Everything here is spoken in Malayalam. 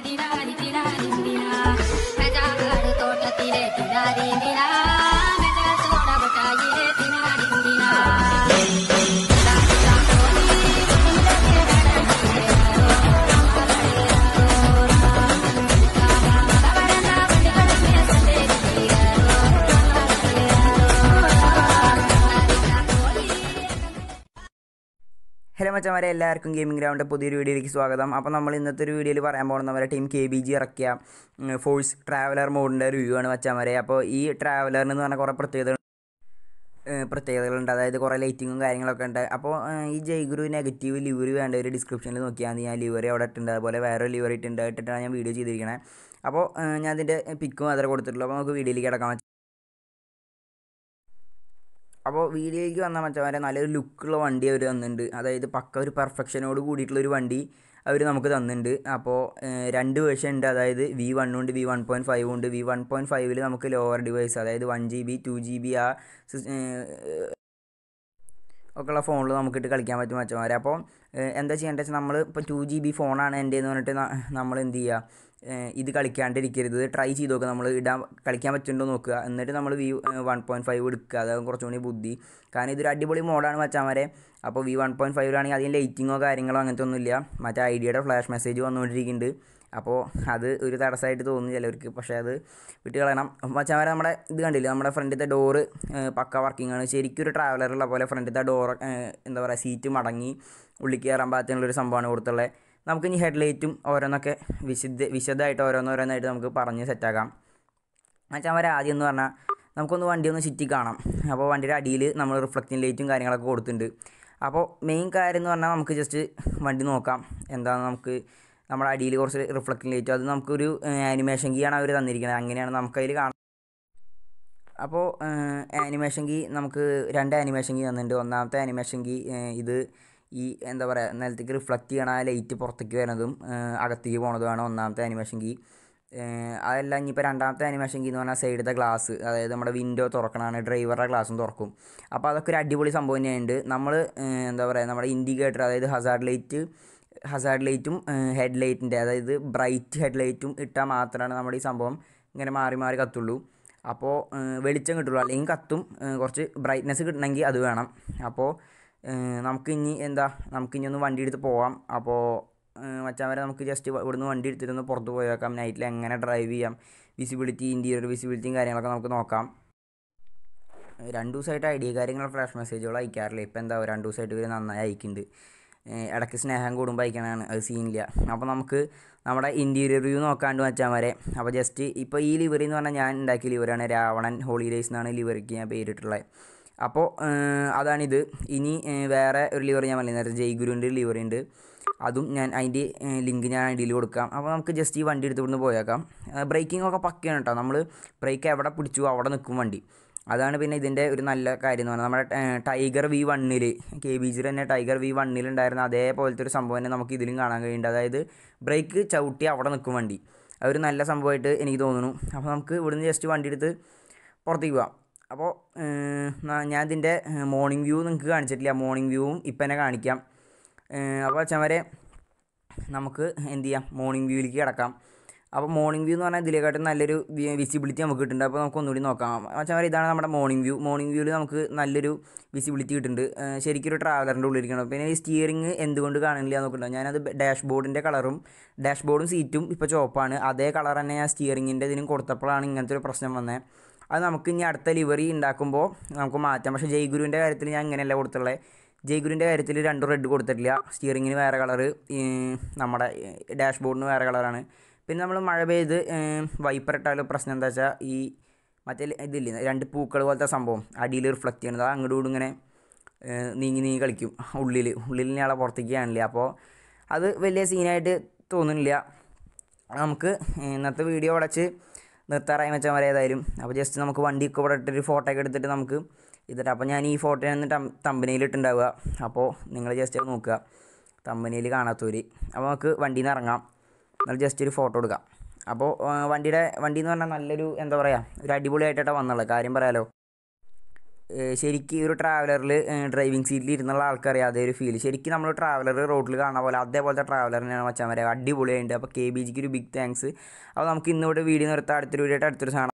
తోట తిరే తినారి మెజా చూడబట్టే తినారి മച്ചന്മാരെ എല്ലാവർക്കും ഗെയിമിംഗ് ഗ്രൗണ്ട് പുതിയൊരു വീഡിയോയിലേക്ക് സ്വാഗതം അപ്പോൾ നമ്മൾ ഇന്നത്തെ ഒരു വീഡിയോയിൽ പറയാൻ പോകുന്ന നമ്മുടെ ടീം കെ ബി ജി ഇറക്കിയ ഫോഴ്സ് ട്രാവലർ മോഡിൻ്റെ റിവ്യൂ ആണ് മച്ചന്മാരെ അപ്പോൾ ഈ ട്രാവലറിന് എന്ന് പറഞ്ഞാൽ കുറേ പ്രത്യേകത പ്രത്യേകതകളുണ്ട് അതായത് കുറേ ലൈറ്റിങ്ങും കാര്യങ്ങളൊക്കെ ഉണ്ട് അപ്പോൾ ഈ ജയ്ഗുരു നെഗറ്റീവ് ലിവർ വേണ്ട ഒരു ഡിസ്ക്രിപ്ഷനിൽ നോക്കിയാൽ മതി ഞാൻ ലിവറി അവിടെ ഇട്ടുണ്ട് അതുപോലെ വേറെ ലിവറി ഇട്ടുണ്ട് ഇട്ടിട്ടാണ് ഞാൻ വീഡിയോ ചെയ്തിരിക്കണേ അപ്പോൾ ഞാൻ അതിൻ്റെ പിക്കും അതിൽ കൊടുത്തിട്ടുള്ളൂ അപ്പോൾ നമുക്ക് വീഡിയോയിലേക്ക് കിടക്കാൻ അപ്പോൾ വീഡിയോയ്ക്ക് വന്ന മച്ചന്മാരെ നല്ലൊരു ലുക്കുള്ള വണ്ടി അവർ തന്നിട്ടുണ്ട് അതായത് പക്ക ഒരു പെർഫെക്ഷനോട് കൂടിയിട്ടുള്ളൊരു വണ്ടി അവർ നമുക്ക് തന്നിട്ടുണ്ട് അപ്പോൾ രണ്ട് വേർഷൻ ഉണ്ട് അതായത് വി വൺ ഉണ്ട് വി വൺ പോയിൻറ്റ് ഫൈവ് ഉണ്ട് വി വൺ പോയിൻറ്റ് ഫൈവിൽ നമുക്ക് ലോവർ ഡിവൈസ് അതായത് one G B two G B ആ ഉള്ള ഫോണിൽ നമുക്കിട്ട് കളിക്കാൻ പറ്റും അച്ഛന്മാരെ അപ്പോൾ എന്താ ചെയ്യേണ്ടത് വെച്ചാൽ നമ്മൾ ഇപ്പോൾ ടു ജി ബി ഫോണാണ് എൻ്റെ എന്ന് പറഞ്ഞിട്ട് നമ്മൾ എന്ത് ചെയ്യുക ഇത് കളിക്കാണ്ടിരിക്കരുത് ട്രൈ ചെയ്ത് നോക്കുക നമ്മൾ ഇടാൻ കളിക്കാൻ പറ്റുന്നുണ്ടോ നോക്കുക എന്നിട്ട് നമ്മൾ വി വൺ പോയിൻറ്റ് ഫൈവ് എടുക്കുക അതാണ് കുറച്ചുകൂടി ബുദ്ധി കാരണം ഇതൊരു അടിപൊളി മോഡാണ് മച്ചാമാരെ അപ്പോൾ വി വൺ പോയിൻറ്റ് ഫൈവിലാണെങ്കിൽ അതിൻ്റെ ലൈറ്റിങ്ങോ കാര്യങ്ങളോ അങ്ങനത്തെ ഒന്നുമില്ല മറ്റേ ഐഡിയയുടെ ഫ്ലാഷ് മെസ്സേജ് വന്നുകൊണ്ടിരിക്കുന്നുണ്ട് അപ്പോൾ അത് ഒരു തടസ്സമായിട്ട് തോന്നുന്നു ചിലവർക്ക് പക്ഷേ അത് വിട്ട് കളയണം മച്ചാമാരെ നമ്മുടെ ഇത് കണ്ടില്ല നമ്മുടെ ഫ്രണ്ടിലത്തെ ഡോറ് പക്ക വർക്കിംഗ് ആണ് ശരിക്കും ഒരു ട്രാവലറുള്ള പോലെ ഫ്രണ്ടിലത്തെ ഡോർ എന്താ പറയുക സീറ്റ് മടങ്ങി ഉള്ളിൽ കയറാൻ പാകത്തിനുള്ളൊരു സംഭവമാണ് കൊടുത്തുള്ളത് നമുക്ക് ഇനി ഹെഡ്ലൈറ്റും ഓരോന്നൊക്കെ വിശദ വിശദമായിട്ട് ഓരോന്നോരോന്നായിട്ട് നമുക്ക് പറഞ്ഞ് സെറ്റാക്കാം എന്നുവെച്ചാൽ അവർ ആദ്യം എന്ന് പറഞ്ഞാൽ നമുക്കൊന്ന് വണ്ടി ഒന്ന് ചുറ്റി കാണാം അപ്പോൾ വണ്ടിയുടെ അടിയിൽ നമ്മൾ റിഫ്ലക്റ്റിംഗ് ലൈറ്റും കാര്യങ്ങളൊക്കെ കൊടുത്തിട്ടുണ്ട് അപ്പോൾ മെയിൻ കാര്യം എന്ന് പറഞ്ഞാൽ നമുക്ക് ജസ്റ്റ് വണ്ടി നോക്കാം എന്താണ് നമുക്ക് നമ്മുടെ അടിയിൽ കുറച്ച് റിഫ്ലക്റ്റിംഗ് ലൈറ്റും അത് നമുക്കൊരു ആനിമേഷൻ കീ ആണ് അവർ തന്നിരിക്കുന്നത് അങ്ങനെയാണ് നമുക്കതിൽ കാണാം അപ്പോൾ ആനിമേഷൻ കീ നമുക്ക് രണ്ട് ആനിമേഷൻ കീ തന്നിട്ടുണ്ട് ഒന്നാമത്തെ ആനിമേഷൻ കീ ഇത് ഈ എന്താ പറയുക നിലത്തേക്ക് റിഫ്ലക്റ്റ് ചെയ്യണ ആ ലൈറ്റ് പുറത്തേക്ക് വരുന്നതും അകത്തേക്ക് പോണതുമാണ് ഒന്നാമത്തെ ആനിമേഷൻ കീ അതല്ല ഇനിയിപ്പോൾ രണ്ടാമത്തെ ആനിമേഷൻ കീ എന്ന് പറഞ്ഞാൽ സൈഡിലത്തെ ഗ്ലാസ് അതായത് നമ്മുടെ വിൻഡോ തുറക്കണമാണ് ഡ്രൈവറുടെ ഗ്ലാസും തുറക്കും അപ്പോൾ അതൊക്കെ ഒരു അടിപൊളി സംഭവം തന്നെയുണ്ട് നമ്മൾ എന്താ പറയുക നമ്മുടെ ഇൻഡിക്കേറ്റർ അതായത് ഹസാർഡ് ലൈറ്റ് ഹസാർഡ് ലൈറ്റും ഹെഡ് ലൈറ്റിൻ്റെ അതായത് ബ്രൈറ്റ് ഹെഡ് ലൈറ്റും ഇട്ടാൽ മാത്രമാണ് നമ്മുടെ ഈ സംഭവം ഇങ്ങനെ മാറി മാറി കത്തുള്ളൂ അപ്പോൾ വെളിച്ചം കിട്ടുള്ളൂ അല്ലെങ്കിൽ കത്തും കുറച്ച് ബ്രൈറ്റ്നെസ് കിട്ടണമെങ്കിൽ അത് വേണം അപ്പോൾ നമുക്ക് ഇനി എന്താ നമുക്ക് ഇനി ഒന്ന് വണ്ടി എടുത്ത് പോവാം അപ്പോൾ മച്ചാൻ വരെ നമുക്ക് ജസ്റ്റ് ഇവിടുന്ന് വണ്ടി എടുത്തിട്ടൊന്ന് പുറത്ത് പോയി നോക്കാം നൈറ്റിൽ എങ്ങനെ ഡ്രൈവ് ചെയ്യാം വിസിബിലിറ്റി ഇൻറ്റീരിയർ വിസിബിലിറ്റിയും കാര്യങ്ങളൊക്കെ നമുക്ക് നോക്കാം രണ്ട് ദിവസമായിട്ട് ഐ ഡി കാര്യങ്ങൾ ഫ്ലാഷ് മെസ്സേജുകൾ അയക്കാറില്ല ഇപ്പോൾ എന്താ രണ്ട് ദിവസമായിട്ട് ഇവർ നന്നായി അയക്കുന്നുണ്ട് ഇടയ്ക്ക് സ്നേഹം കൂടുമ്പോൾ അയക്കണതാണ് അത് സീനില്ല അപ്പോൾ നമുക്ക് നമ്മുടെ ഇൻറ്റീരിയർ വ്യൂ നോക്കാണ്ട് വെച്ചാൽ വരെ അപ്പോൾ ജസ്റ്റ് ഇപ്പോൾ ഈ ലിവറി എന്ന് പറഞ്ഞാൽ ഞാൻ ഉണ്ടാക്കിയ ലിവറാണ് രാവണൻ ഹോളിഡേയ്സ് എന്നാണ് ലിവറിക്ക് ഞാൻ പേരിട്ടുള്ളത് അപ്പോൾ അതാണിത് ഇനി വേറെ ഒരു ലിവർ ഞാൻ പറഞ്ഞില്ല നേരത്തെ ജയ്ഗുരുവിൻ്റെ ലിവർ ഉണ്ട് അതും ഞാൻ അതിൻ്റെ ലിങ്ക് ഞാൻ ഐഡിയിൽ കൊടുക്കാം അപ്പോൾ നമുക്ക് ജസ്റ്റ് ഈ വണ്ടി എടുത്ത് ഇവിടുന്ന് പോയേക്കാം ബ്രേക്കിംഗ് ഒക്കെ പക്കയാണ് കേട്ടോ നമ്മൾ ബ്രേക്ക് എവിടെ പിടിച്ചു അവിടെ നിൽക്കും വണ്ടി അതാണ് പിന്നെ ഇതിൻ്റെ ഒരു നല്ല കാര്യം എന്ന് പറഞ്ഞാൽ നമ്മുടെ ടൈഗർ വി വണ്ണിൽ കെ ബി ജിയിൽ തന്നെ ടൈഗർ വി ഉണ്ടായിരുന്ന അതേപോലത്തെ ഒരു സംഭവം തന്നെ നമുക്ക് ഇതിലും കാണാൻ കഴിയുന്നുണ്ട് അതായത് ബ്രേക്ക് ചവിട്ടി അവിടെ നിൽക്കും വണ്ടി അതൊരു നല്ല സംഭവമായിട്ട് എനിക്ക് തോന്നുന്നു അപ്പോൾ നമുക്ക് ഇവിടുന്ന് ജസ്റ്റ് വണ്ടി എടുത്ത് പുറത്തേക്ക് പോവാം അപ്പോൾ ഞാൻ ഇതിൻ്റെ മോർണിംഗ് വ്യൂ നിങ്ങൾക്ക് കാണിച്ചിട്ടില്ല മോർണിംഗ് വ്യൂവും ഇപ്പം തന്നെ കാണിക്കാം അപ്പോൾ അച്ഛന്മാരെ നമുക്ക് എന്ത് ചെയ്യാം മോർണിംഗ് വ്യൂവിലേക്ക് കിടക്കാം അപ്പോൾ മോർണിംഗ് വ്യൂ എന്ന് പറഞ്ഞാൽ ഇതിലേക്കാട്ടും നല്ലൊരു വിസിബിലിറ്റി നമുക്ക് കിട്ടുന്നുണ്ട് അപ്പോൾ നമുക്ക് ഒന്നുകൂടി നോക്കാം അച്ഛന്മാർ ഇതാണ് നമ്മുടെ മോർണിംഗ് വ്യൂ മോർണിംഗ് വ്യൂവിൽ നമുക്ക് നല്ലൊരു വിസിബിലിറ്റി കിട്ടുന്നുണ്ട് ശരിക്കും ഒരു ട്രാവലറിൻ്റെ ഉള്ളിലിരിക്കണം പിന്നെ ഈ സ്റ്റിയറിംഗ് എന്തുകൊണ്ട് കാണില്ല നോക്കുന്നുണ്ട് ഞാനത് ഡാഷ് ബോർഡിൻ്റെ കളറും ഡാഷ് ബോർഡും സീറ്റും ഇപ്പോൾ ചുവപ്പാണ് അതേ കളർ തന്നെ ഞാൻ സ്റ്റിയറിങ്ങിൻ്റെ ഇതിനും കൊടുത്തപ്പോഴാണ് ഇങ്ങനത്തെ ഒരു പ്രശ്നം വന്നത് അത് നമുക്ക് ഇനി അടുത്ത ലിവറി ഉണ്ടാക്കുമ്പോൾ നമുക്ക് മാറ്റാം പക്ഷേ ജയ്ഗുരുവിൻ്റെ കാര്യത്തിൽ ഞാൻ ഇങ്ങനെയല്ല കൊടുത്തുള്ളത് ജയ്ഗുരുവിൻ്റെ കാര്യത്തിൽ രണ്ടും റെഡ് കൊടുത്തിട്ടില്ല സ്റ്റിയറിങ്ങിന് വേറെ കളറ് നമ്മുടെ ഡാഷ് ബോർഡിന് വേറെ കളറാണ് പിന്നെ നമ്മൾ മഴ പെയ്ത് ഇട്ടാലും പ്രശ്നം എന്താ വെച്ചാൽ ഈ മറ്റേ ഇതില്ല രണ്ട് പൂക്കൾ പോലത്തെ സംഭവം അടിയിൽ റിഫ്ലക്റ്റ് ചെയ്യണത് അത് അങ്ങോട്ടും ഇങ്ങനെ നീങ്ങി നീങ്ങി കളിക്കും ഉള്ളിൽ ഉള്ളിൽ ഇയാളെ പുറത്തേക്ക് കാണില്ല അപ്പോൾ അത് വലിയ സീനായിട്ട് തോന്നുന്നില്ല നമുക്ക് ഇന്നത്തെ വീഡിയോ അടച്ച് നിർത്താറായി മച്ചന്മാരെ ഏതായാലും അപ്പോൾ ജസ്റ്റ് നമുക്ക് വണ്ടിയൊക്കെ ഇവിടെ ഇട്ടൊരു ഫോട്ടോ ഒക്കെ എടുത്തിട്ട് നമുക്ക് ഇതിട്ട് അപ്പോൾ ഞാൻ ഈ ഫോട്ടോ ഒന്ന് തമ്പനയിൽ ഇട്ടുണ്ടാവുക അപ്പോൾ നിങ്ങൾ ജസ്റ്റ് അത് നോക്കുക തമ്പനിയിൽ കാണാത്തവർ അപ്പോൾ നമുക്ക് വണ്ടിയിൽ നിന്ന് ഇറങ്ങാം എന്നാൽ ജസ്റ്റ് ഒരു ഫോട്ടോ എടുക്കാം അപ്പോൾ വണ്ടിയുടെ വണ്ടി എന്ന് പറഞ്ഞാൽ നല്ലൊരു എന്താ പറയുക ഒരു അടിപൊളിയായിട്ടാണ് വന്നുള്ളത് കാര്യം പറയാലോ ശരിക്ക് ഈ ഒരു ട്രാവലറിൽ ഡ്രൈവിംഗ് സീറ്റിൽ ഇരുന്നുള്ള ആൾക്കാരെയാ അതേ ഒരു ഫീൽ ശരിക്കും നമ്മൾ ട്രാവലർ റോഡിൽ കാണുന്ന പോലെ അതേപോലത്തെ ട്രാവലറിനെയാണ് മച്ചാൻ വരെ അടിപൊളിയായിട്ടുണ്ട് അപ്പോൾ കെ ബി ജിക്ക് ഒരു ബിഗ് താങ്ക്സ് അപ്പോൾ നമുക്ക് ഇന്നിവിടെ വീഡിയോ നിർത്താം അടുത്തൊരു വീഡിയോ ആയിട്ട് അടുത്തൊരു സാധനം